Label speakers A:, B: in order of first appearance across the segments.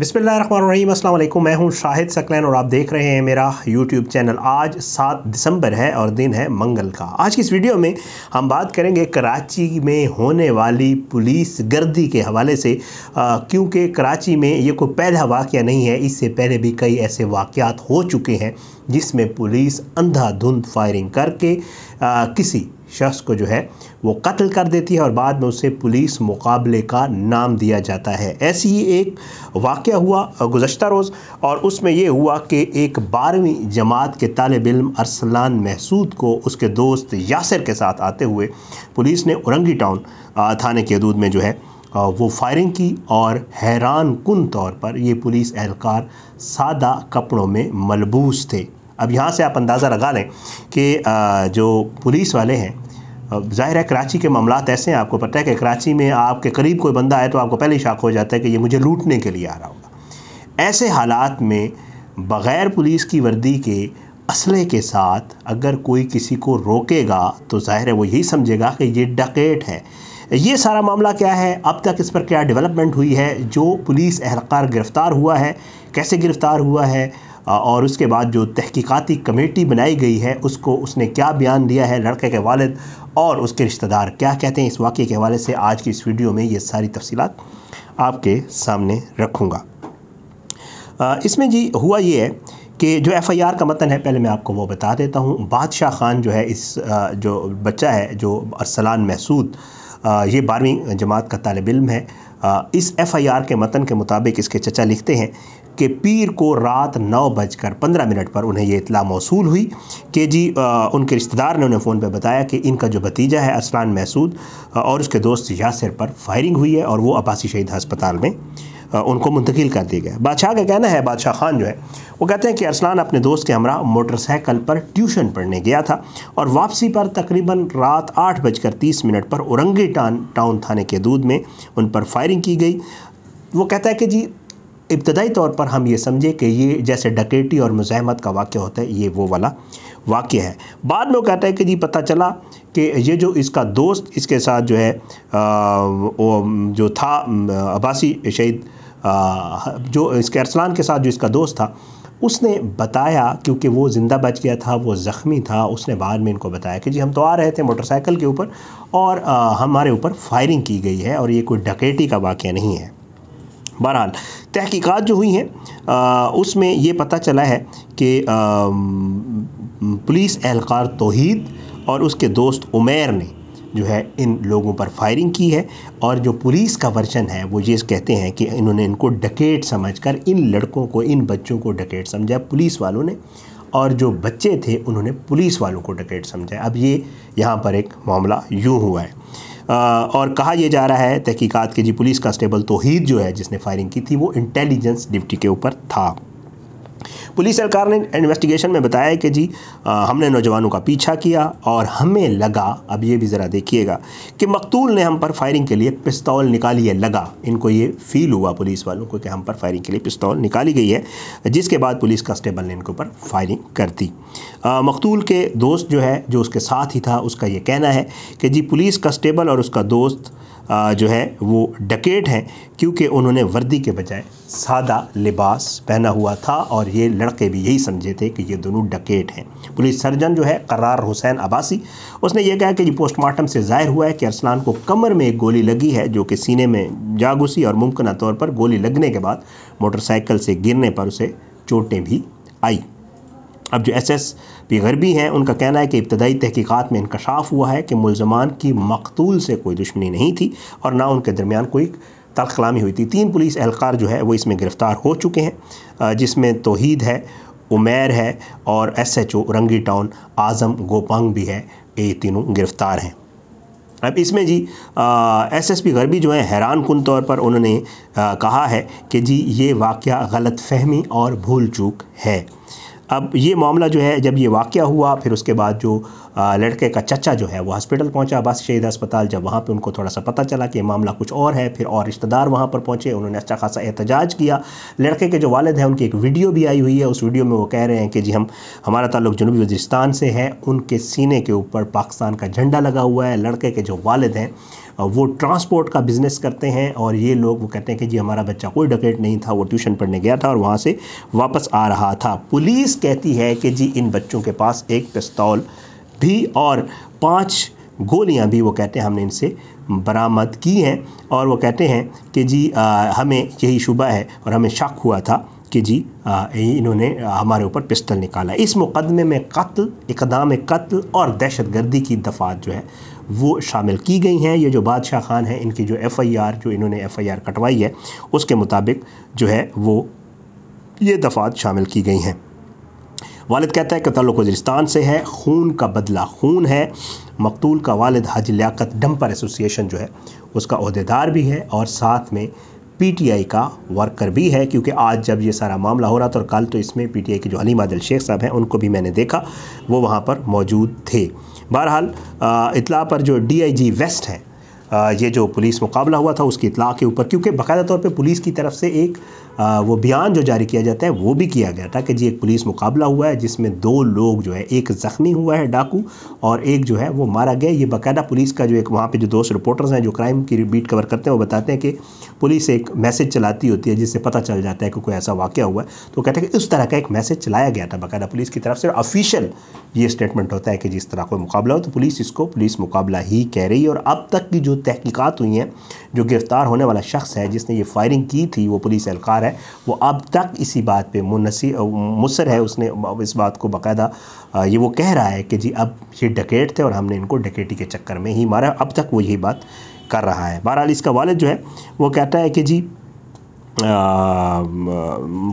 A: बिस्मिल्लाम अल्लाम मैं हूं शाहिद सकलैन और आप देख रहे हैं मेरा यूट्यूब चैनल आज सात दिसंबर है और दिन है मंगल का आज की इस वीडियो में हम बात करेंगे कराची में होने वाली पुलिस गर्दी के हवाले से क्योंकि कराची में ये कोई पहला वाक़ नहीं है इससे पहले भी कई ऐसे वाक़ात हो चुके हैं जिसमें पुलिस अंधाधुंध फायरिंग करके आ, किसी शख्स को जो है वो कत्ल कर देती है और बाद में उसे पुलिस मुकाबले का नाम दिया जाता है ऐसी ही एक वाक़ हुआ गुजशत रोज़ और उसमें यह हुआ कि एक बारहवीं जमात के तालब इम अरसलान महसूद को उसके दोस्त यासर के साथ आते हुए पुलिस ने औरंगी टाउन थाने के हदूद में जो है वो फायरिंग की और हैरान कन तौर पर ये पुलिस एहलकार सादा कपड़ों में मलबूस थे अब यहाँ से आप अंदाज़ा लगा लें कि जो पुलिस वाले हैं ज़ाहिर है कराची के मामला ऐसे हैं आपको पता है कि कराची में आपके करीब कोई बंदा आए तो आपको पहले ही शक हो जाता है कि ये मुझे लूटने के लिए आ रहा होगा ऐसे हालात में बग़ैर पुलिस की वर्दी के असले के साथ अगर कोई किसी को रोकेगा तो ज़ाहिर है वो यही समझेगा कि ये डकेट है ये सारा मामला क्या है अब तक इस पर क्या डेवलपमेंट हुई है जो पुलिस एहलकार गिरफ़्तार हुआ है कैसे गिरफ़्तार हुआ है और उसके बाद जो तहकीकती कमेटी बनाई गई है उसको उसने क्या बयान दिया है लड़के के वालद और उसके रिश्तेदार क्या कहते हैं इस वाक़े के हवाले से आज की इस वीडियो में ये सारी तफसीत आपके सामने रखूँगा इसमें जी हुआ ये है कि जो एफ़ आई आर का मतन है पहले मैं आपको वो बता देता हूँ बादशाह ख़ान जो है इस जो बच्चा है जो अरसलान महसूद ये बारहवीं जमात का तालब इम है इस एफ़ आई आर के मतन के मुताबिक इसके चचा लिखते हैं के पीर को रात नौ बजकर पंद्रह मिनट पर उन्हें यह इतला मौसू हुई कि जी आ, उनके रिश्तेदार ने उन्हें फ़ोन पर बताया कि इनका जो भतीजा है असलान महसूद और उसके दोस्त यासिर पर फायरिंग हुई है और वो अबासी शहीद हस्पताल में उनको मुंतकिल कर दिया गया बादशाह का कहना है बादशाह खान जो है वो कहते हैं कि अरसलान अपने दोस्त के हमरा मोटरसाइकिल पर ट्यूशन पढ़ने गया था और वापसी पर तकरीबन रात आठ बजकर तीस मिनट पर औरंगी टाउन थाने के दूध में उन पर फायरिंग की गई वो कहता है कि जी इब्तदाई तौर पर हम ये समझे कि ये जैसे डकेटी और मुजाहमत का वाक़ होता है ये वो वाला वाक्य है बाद में वो कहता है कि जी पता चला कि ये जो इसका दोस्त इसके साथ जो है आ, वो जो था अब्बासी शहीद जो इसके अरसलान के साथ जो इसका दोस्त था उसने बताया क्योंकि वो ज़िंदा बच गया था वो ज़ख्मी था उसने बाद में इनको बताया कि जी हम तो आ रहे थे मोटरसाइकिल के ऊपर और आ, हमारे ऊपर फायरिंग की गई है और ये कोई डकेटी का वाक़ नहीं है बहरहाल तहकीकात जो हुई हैं उसमें ये पता चला है कि पुलिस एहलकार तोहीद और उसके दोस्त उमेर ने जो है इन लोगों पर फायरिंग की है और जो पुलिस का वर्जन है वो ये कहते हैं कि इन्होंने इनको डकेट समझकर इन लड़कों को इन बच्चों को डकेट समझा पुलिस वालों ने और जो बच्चे थे उन्होंने पुलिस वालों को डकेट समझा अब ये यहाँ पर एक मामला यूँ हुआ है और कहा यह जा रहा है तहकीकात के जी पुलिस कांस्टेबल तोहीद जो है जिसने फायरिंग की थी वो इंटेलिजेंस ड्यूटी के ऊपर था पुलिस सरकार ने इन्वेस्टिगेशन में बताया कि जी आ, हमने नौजवानों का पीछा किया और हमें लगा अब ये भी ज़रा देखिएगा कि मकतूल ने हम पर फायरिंग के लिए पिस्तौल निकाली है लगा इनको ये फील हुआ पुलिस वालों को कि हम पर फायरिंग के लिए पिस्तौल निकाली गई है जिसके बाद पुलिस कांस्टेबल ने इनके ऊपर फायरिंग कर दी मकतूल के दोस्त जो है जो उसके साथ ही था उसका ये कहना है कि जी पुलिस कांस्टेबल और उसका दोस्त जो है वो डकेट हैं क्योंकि उन्होंने वर्दी के बजाय सादा लिबास पहना हुआ था और ये लड़के भी यही समझे थे कि ये दोनों डकेट हैं पुलिस सर्जन जो है करार हुसैन अबासी उसने ये कहा कि ये पोस्टमार्टम से जाहिर हुआ है कि अरसलान को कमर में एक गोली लगी है जो कि सीने में जा घुसी और मुमकिन तौर पर गोली लगने के बाद मोटरसाइकिल से गिरने पर उसे चोटें भी आई अब जो एस एस पी गरबी हैं उनका कहना है कि इब्तदाई तहकीक़ात में इंकशाफ हुआ है कि मुलजमान की मकतूल से कोई दुश्मनी नहीं थी और ना उनके दरमियान कोई तलखलामी हुई थी तीन पुलिस एहलकार जो है वो इसमें गिरफ़्तार हो चुके हैं जिसमें तोहीद है उमेर है और एस एच ओ रंगी टाउन आज़म गोपांग भी है ये तीनों गिरफ़्तार हैं अब इसमें जी एस एस पी गरबी जो है हैरान कन तौर पर उन्होंने आ, कहा है कि जी ये वाक़ गलत फहमी और भूल चूक है अब ये मामला जो है जब ये वाक़ हुआ फिर उसके बाद जो लड़के का चचा जो है वो हॉस्पिटल पहुंचा बस शहीद अस्पताल जब वहाँ पे उनको थोड़ा सा पता चला कि ये मामला कुछ और है फिर और रिश्तेदार वहाँ पर पहुँचे उन्होंने अच्छा खासा एहतजाज किया लड़के के जो वालद हैं उनकी एक वीडियो भी आई हुई है उस वीडियो में वो कह रहे हैं कि जी हम हमारा ताल्लुक जनूबी वजिस्तान से है उनके सीने के ऊपर पाकिस्तान का झंडा लगा हुआ है लड़के के जो वालद हैं वो ट्रांसपोर्ट का बिज़नेस करते हैं और ये लोग वो कहते हैं कि जी हमारा बच्चा कोई डकेट नहीं था वो ट्यूशन पढ़ने गया था और वहाँ से वापस आ रहा था पुलिस कहती है कि जी इन बच्चों के पास एक पिस्तौल भी और पाँच गोलियां भी वो कहते हैं हमने इनसे बरामद की हैं और वो कहते हैं कि जी आ, हमें यही शुबा है और हमें शक हुआ था कि जी आ, इन्होंने हमारे ऊपर पिस्टल निकाला इस मुकदमे में कत्ल इकदाम कत्ल और दहशत गर्दी की दफ़ात जो है वो शामिल की गई हैं ये जो बादशाह खान हैं इनकी जो एफ़ आई आर जो इन्होंने एफ़ आई आर कटवाई है उसके मुताबिक जो है वो ये दफ़ात शामिल की गई हैं वालद कहता है कि तल्लु वजरिस्तान से है खून का बदला खून है मकतूल का वालद हाजी लियाकत डम्पर एसोसिएशन जो है उसका अहदेदार भी है और साथ में पीटीआई का वर्कर भी है क्योंकि आज जब ये सारा मामला हो रहा था और कल तो इसमें पीटीआई के जो हलीम आदिल शेख साहब हैं उनको भी मैंने देखा वो वहाँ पर मौजूद थे बहरहाल इतला पर जो डीआईजी वेस्ट हैं ये जो पुलिस मुकाबला हुआ था उसकी इतला के ऊपर क्योंकि बाकायदा तौर पे पुलिस की तरफ से एक वो बयान जो जारी किया जाता है वो भी किया गया था कि जी एक पुलिस मुकाबला हुआ है जिसमें दो लोग जो है एक ज़ख्मी हुआ है डाकू और एक जो है वो मारा गया ये बाकायदा पुलिस का जो एक वहाँ पर जो दोस्त रिपोर्टर्स हैं जो क्राइम की बीट कवर करते हैं वो बताते हैं कि पुलिस एक मैसेज चलाती होती है जिससे पता चल जाता है कि कोई ऐसा वाक़ हुआ है तो कहते हैं कि इस तरह का एक मैसेज चलाया गया था बाकायदा पुलिस की तरफ से ऑफिशियल ये स्टेटमेंट होता है कि जिस तरह कोई मुकाबला हो तो पुलिस इसको पुलिस मुकाबला ही कह रही है और अब तक की जो तहकीकत हुई हैं जो गिरफ़्तार होने वाला शख्स है जिसने ये फायरिंग की थी वो पुलिस एहलकार है वो अब तक इसी बात पर मुनसी मुसर है उसने इस बात को बाकायदा ये वो कह रहा है कि जी अब ये डकेट थे और हमने इनको डकेटी के चक्कर में ही मारा अब तक वो यही बात कर रहा है बहरहाल इसका वालद जो है वो कहता है कि जी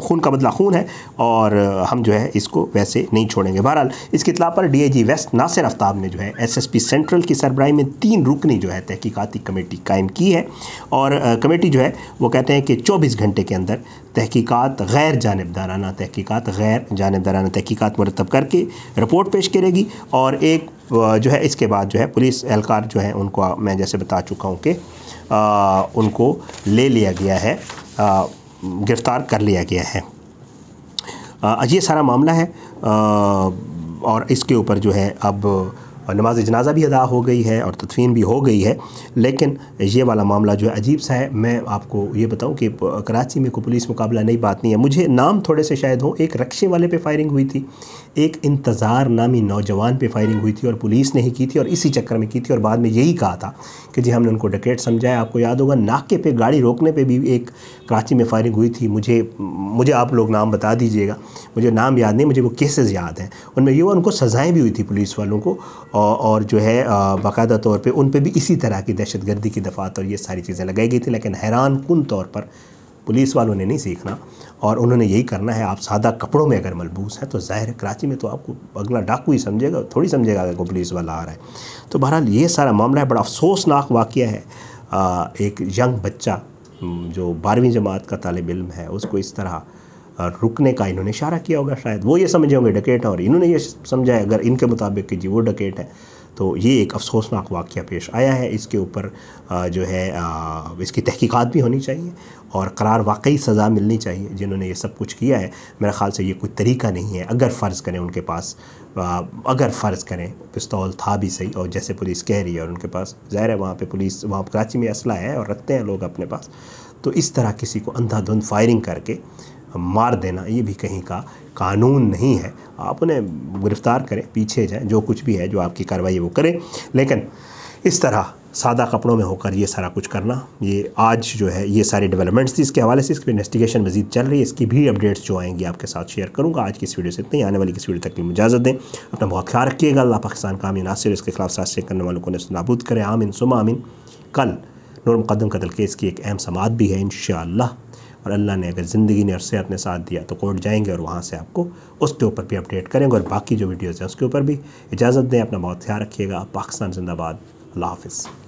A: खून का बदला खून है और हम जो है इसको वैसे नहीं छोड़ेंगे बहरहाल इसकी इतला पर डीआईजी वेस्ट नासिर आफ्ताब ने जो है एसएसपी सेंट्रल की सरबराही में तीन रुकनी जो है तहकीकती कमेटी कायम की है और कमेटी जो है वो कहते हैं कि चौबीस घंटे के अंदर तहकीकात गैर जानबदाराना तहकीकात गैर जानबदाराना तहकीक़त मरतब करके रिपोर्ट पेश करेगी और एक जो है इसके बाद जो है पुलिस एहलकार जो है उनको मैं जैसे बता चुका हूँ कि उनको ले लिया गया है गिरफ़्तार कर लिया गया है ये सारा मामला है और इसके ऊपर जो है अब और नमाज जनाजा भी अदा हो गई है और तदफीन भी हो गई है लेकिन ये वाला मामला जो है अजीब सा है मैं आपको ये बताऊँ कि कराची में कोई पुलिस मुकाबला नहीं बात नहीं है मुझे नाम थोड़े से शायद हो एक रक्शे वाले पर फायरिंग हुई थी एक इंतज़ार नामी नौजवान पर फायरिंग हुई थी और पुलिस ने ही की थी और इसी चक्कर में की थी और बाद में यही कहा था कि जी हमने उनको डकेट समझाया आपको याद होगा नाके पे गाड़ी रोकने पे भी एक कराची में फायरिंग हुई थी मुझे मुझे आप लोग नाम बता दीजिएगा मुझे नाम याद नहीं मुझे वो केसेस याद हैं उनमें ये हुआ उनको सज़ाएँ भी हुई थी पुलिस वालों को और, और जो है बाकायदा तौर पर उन पर भी इसी तरह की दहशत गर्दी की दफात और ये सारी चीज़ें लगाई गई थी लेकिन हैरान कन तौर पर पुलिस वालों ने नहीं सीखना और उन्होंने यही करना है आप सादा कपड़ों में अगर मलबूस हैं तो ज़ाहिर कराची में तो आपको अगला डाकू ही समझेगा थोड़ी समझेगा अगर कोई पुलिस वाला आ रहा है तो बहरहाल ये सारा मामला है बड़ा अफसोसनाक वाक़ है आ, एक यंग बच्चा जो बारहवीं जमात का तालब इम है उसको इस तरह रुकने का इन्होंने इशारा किया होगा शायद वो ये समझे होंगे डकेट और इन्होंने ये समझा है अगर इनके मुताबिक कि जी वो डकेट है तो ये एक अफसोसनाक वाक्य पेश आया है इसके ऊपर जो है इसकी तहकीकात भी होनी चाहिए और करार वाकई सज़ा मिलनी चाहिए जिन्होंने ये सब कुछ किया है मेरे ख़्याल से ये कोई तरीका नहीं है अगर फ़र्ज़ करें उनके पास अगर फ़र्ज़ करें पिस्तौल था भी सही और जैसे पुलिस कह रही है और उनके पास ज़ाहिर है वहाँ पर पुलिस वहाँ कराची में असला है और रखते हैं लोग अपने पास तो इस तरह किसी को अंधाधुंध फायरिंग करके मार देना ये भी कहीं का कानून नहीं है आप उन्हें गिरफ्तार करें पीछे जाएं जो कुछ भी है जो आपकी कार्रवाई वो करें लेकिन इस तरह सादा कपड़ों में होकर ये सारा कुछ करना ये आज जो है ये सारी डेवलपमेंट्स थी इसके हवाले से इसकी इन्वेस्टिगेशन मजीद चल रही है इसकी भी अपडेट्स जो आएंगी आपके साथ शेयर करूँगा आज की इस वीडियो से इतनी आने वाली किस वीडियो तक की इजाज़त दें अपना बहुत ख्याल रखिएगा अल्लाह पाकिस्तान का आमिन नासिर इसके खिलाफ साजिश करने वालों को नाबूद करें आमिन सुमा आमिन कल नूर मुकदम कतल केस की एक अहम समात भी है इन और अल्लाह ने अगर ज़िंदगी ने और सेहत ने साथ दिया तो कोर्ट जाएंगे और वहाँ से आपको उसके ऊपर भी अपडेट करेंगे और बाकी जो वीडियोज़ हैं उसके ऊपर भी इजाज़त दें अपना बहुत ख्याल रखिएगा पाकिस्तान जिंदाबाद अल्लाह हाफिज़